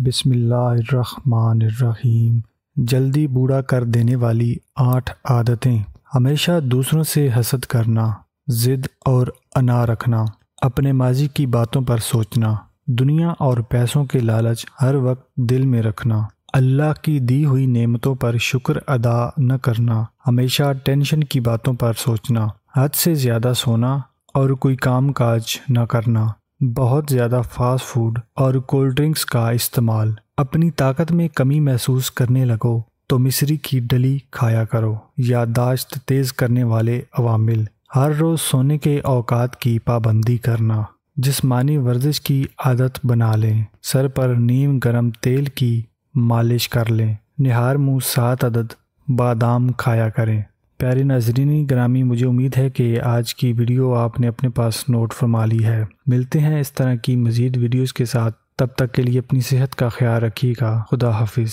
बिसमीम जल्दी बूढ़ा कर देने वाली आठ आदतें हमेशा दूसरों से हसद करना ज़िद और अना रखना अपने माजी की बातों पर सोचना दुनिया और पैसों के लालच हर वक्त दिल में रखना अल्लाह की दी हुई नेमतों पर शुक्र अदा न करना हमेशा टेंशन की बातों पर सोचना हद से ज़्यादा सोना और कोई काम काज न करना बहुत ज़्यादा फास्ट फूड और कोल्ड ड्रिंक्स का इस्तेमाल अपनी ताकत में कमी महसूस करने लगो तो मिसरी की डली खाया करो यादाश्त तेज़ करने वाले अवामिल हर रोज़ सोने के औकात की पाबंदी करना जिसमानी वर्जिश की आदत बना लें सर पर नीम गरम तेल की मालिश कर लें निहार मुँह सात अदद बादाम खाया करें प्यारे नाजरीनी ग्रामी मुझे उम्मीद है कि आज की वीडियो आपने अपने पास नोट फरमा ली है मिलते हैं इस तरह की मज़ीद वीडियोज़ के साथ तब तक के लिए अपनी सेहत का ख्याल रखिएगा खुदा हाफिज़